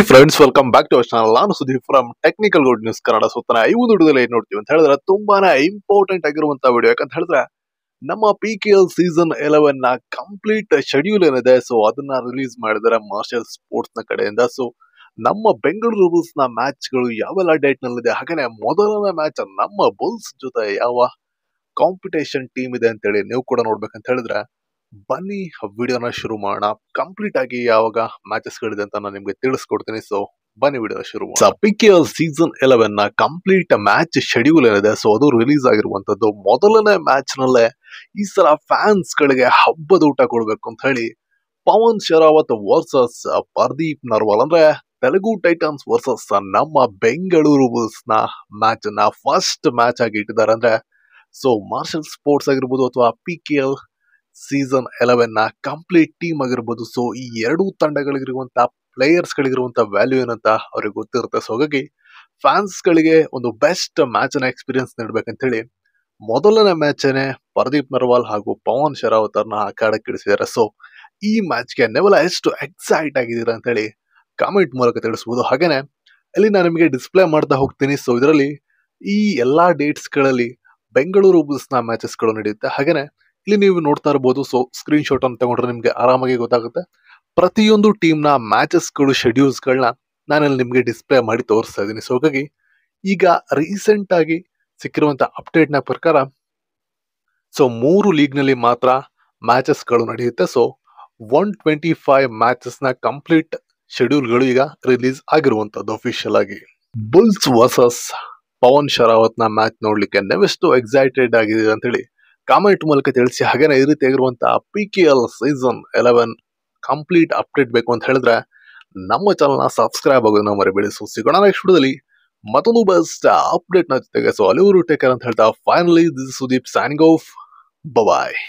hi friends welcome back to our channel ನಾನು Sudeep from technical good news Kannada ಸುತ್ತನ ಈ ಒಂದು ಏನ್ ನೋಡ್ತೀವಿ ಅಂತ ಹೇಳಿದ್ರೆ ತುಂಬಾನೇ ಇಂಪಾರ್ಟೆಂಟ್ ಆಗಿರುವಂತಹ ವಿಡಿಯೋ ಯಾಕಂತ ಹೇಳಿದ್ರೆ ನಮ್ಮ P K L season eleven ನ ಕಂಪ್ಲೀಟ್ ಶೆಡ್ಯೂಲ್ ಏನಿದೆ ಸೊ ಅದನ್ನ ರಿಲೀಸ್ ಮಾಡಿದ್ದಾರೆ ಮಾರ್ಷಲ್ ಸ್ಪೋರ್ಟ್ಸ್ ನ ಕಡೆಯಿಂದ ಸೊ ನಮ್ಮ ಬೆಂಗಳೂರು ಬುಲ್ಸ್ ನ ಮ್ಯಾಚ್ ಗಳು ಯಾವೆಲ್ಲ ಡೇಟ್ ನಲ್ಲಿದೆ ಹಾಗೆ ಮೊದಲನೇ ಮ್ಯಾಚ್ ನಮ್ಮ ಬುಲ್ಸ್ ಜೊತೆ ಯಾವ ಕಾಂಪಿಟೇಷನ್ ಟೀಮ್ ಇದೆ ಅಂತೇಳಿ ನೀವು ಕೂಡ ನೋಡ್ಬೇಕಂತ ಹೇಳಿದ್ರೆ ಬನ್ನಿ ವಿಡಿಯೋನ ಶುರು ಮಾಡೋಣ ಕಂಪ್ಲೀಟ್ ಆಗಿ ಯಾವಾಗ ಮ್ಯಾಚಸ್ ಗಳಿದೆ ಅಂತ ನಾನು ನಿಮ್ಗೆ ತಿಳಿಸ್ಕೊಡ್ತೀನಿ ಸೊ ಬನ್ನಿ ವಿಡಿಯೋ ಶುರು ಎಲ್ ಸೀಸನ್ ಎಲೆವೆನ್ ನ ಕಂಪ್ಲೀಟ್ ಮ್ಯಾಚ್ ಶೆಡ್ಯೂಲ್ ಏನಿದೆ ಸೊ ಅದು ರಿಲೀಸ್ ಆಗಿರುವಂತದ್ದು ಮೊದಲನೇ ಮ್ಯಾಚ್ ನಲ್ಲೇ ಈ ಸಲ ಫ್ಯಾನ್ಸ್ ಗಳಿಗೆ ಹಬ್ಬದ ಊಟ ಕೊಡ್ಬೇಕು ಅಂತ ಹೇಳಿ ಪವನ್ ಶರಾವತ್ ವರ್ಸಸ್ ಪರ್ದೀಪ್ ನರ್ವಾಲ್ ಅಂದ್ರೆ ತೆಲುಗು ಟೈಟನ್ಸ್ ವರ್ಸಸ್ ನಮ್ಮ ಬೆಂಗಳೂರು ಬುಲ್ಸ್ ನ ಮ್ಯಾಚ್ ನ ಫಸ್ಟ್ ಮ್ಯಾಚ್ ಆಗಿ ಇಟ್ಟಿದ್ದಾರೆ ಅಂದ್ರೆ ಸೊ ಮಾರ್ಷಲ್ ಸ್ಪೋರ್ಟ್ಸ್ ಆಗಿರ್ಬೋದು ಅಥವಾ ಪಿ ಕೆ ಎಲ್ ಸೀಸನ್ ಎಲೆವೆನ್ನ ಕಂಪ್ಲೀಟ್ ಟೀಮ್ ಆಗಿರ್ಬೋದು ಸೊ ಈ ಎರಡೂ ಪ್ಲೇಯರ್ಸ್ ಗಳಿಗಿರುವಂತಹ ವ್ಯಾಲ್ಯೂ ಏನಂತ ಅವ್ರಿಗೆ ಗೊತ್ತಿರುತ್ತೆ ಸೊ ಹಾಗಾಗಿ ಫ್ಯಾನ್ಸ್ ಗಳಿಗೆ ಒಂದು ಬೆಸ್ಟ್ ನ ಎಕ್ಸ್ಪೀರಿಯನ್ಸ್ ಹೇಳಿ ಮೊದಲನೇ ಮ್ಯಾಚನ್ನೇ ಪ್ರದೀಪ್ ನರ್ವಾಲ್ ಹಾಗೂ ಪವನ್ ಶರಾವತ್ ಅವ್ರನ್ನ ಸೊ ಈ ಮ್ಯಾಚ್ ಗೆ ನೆವಲ ಎಷ್ಟು ಎಕ್ಸೈಟ್ ಆಗಿದ್ದೀರಾ ಹೇಳಿ ಕಾಮೆಂಟ್ ಮೂಲಕ ತಿಳಿಸ್ಬೋದು ಹಾಗೇನೆ ಅಲ್ಲಿ ನಾನು ನಿಮಗೆ ಡಿಸ್ಪ್ಲೇ ಮಾಡ್ತಾ ಹೋಗ್ತೀನಿ ಸೊ ಇದರಲ್ಲಿ ಈ ಎಲ್ಲಾ ಡೇಟ್ಸ್ ಗಳಲ್ಲಿ ಬೆಂಗಳೂರು ಬುಲ್ಸ್ನ ಮ್ಯಾಚಸ್ಗಳು ನಡೆಯುತ್ತೆ ಹಾಗೇನೆ ಇಲ್ಲಿ ನೀವು ನೋಡ್ತಾ ಇರ್ಬೋದು ಸೊ ಸ್ಕ್ರೀನ್ ಶಾಟ್ ಅನ್ನು ತಗೊಂಡ್ರೆ ನಿಮಗೆ ಆರಾಮಾಗಿ ಗೊತ್ತಾಗುತ್ತೆ ಪ್ರತಿಯೊಂದು ಟೀಮ್ನ ಮ್ಯಾಚಸ್ಗಳು ಶೆಡ್ಯೂಲ್ಸ್ಗಳನ್ನ ನಾನಲ್ಲಿ ನಿಮಗೆ ಡಿಸ್ಪ್ಲೇ ಮಾಡಿ ತೋರಿಸ್ತಾ ಇದ್ದೀನಿ ಸೊ ಹಾಗಾಗಿ ಈಗ ರೀಸೆಂಟ್ ಆಗಿ ಸಿಕ್ಕಿರುವಂಥ ಅಪ್ಡೇಟ್ನ ಪ್ರಕಾರ ಸೊ ಮೂರು ಲೀಗ್ನಲ್ಲಿ ಮಾತ್ರ ಗಳು ನಡೆಯುತ್ತೆ ಸೊ ಒನ್ ಟ್ವೆಂಟಿ ಫೈವ್ ಮ್ಯಾಚಸ್ನ ಕಂಪ್ಲೀಟ್ ಶೆಡ್ಯೂಲ್ಗಳು ಈಗ ರಿಲೀಸ್ ಆಗಿರುವಂಥದ್ದು ಅಫಿಷಿಯಲ್ ಆಗಿ ಬುಲ್ಸ್ ವರ್ಸಸ್ ಪವನ್ ಶರಾವತ್ನ ಮ್ಯಾಚ್ ನೋಡ್ಲಿಕ್ಕೆ ನೆವೆಷ್ಟು ಎಕ್ಸೈಟೆಡ್ ಆಗಿದೆ ಹೇಳಿ ಕಾಮೆಂಟ್ ಮೂಲಕ ತಿಳಿಸಿ ಹಾಗೇನೆ ಈ ರೀತಿ ಆಗಿರುವಂತಹ P K L season eleven complete update ಬೇಕು ಅಂತ ಹೇಳಿದ್ರೆ ನಮ್ಮ ಚಾನಲ್ನ ಸಬ್ಸ್ಕ್ರೈಬ್ ಆಗೋದನ್ನ ಮರಿಬೇಡಿ ಸೊ ಸಿಗೋಣ ನೆಕ್ಸ್ಟ್ ವಿಡಿಯೋದಲ್ಲಿ ಮತ್ತೊಂದು ಬೆಸ್ಟ್ ಅಪ್ಡೇಟ್ನ ಜೊತೆಗೆ ಸೊ ಅಲ್ಲಿವರು ಟೇಕರ್ ಅಂತ ಹೇಳ್ತಾ finally this Sudeep signing off bye-bye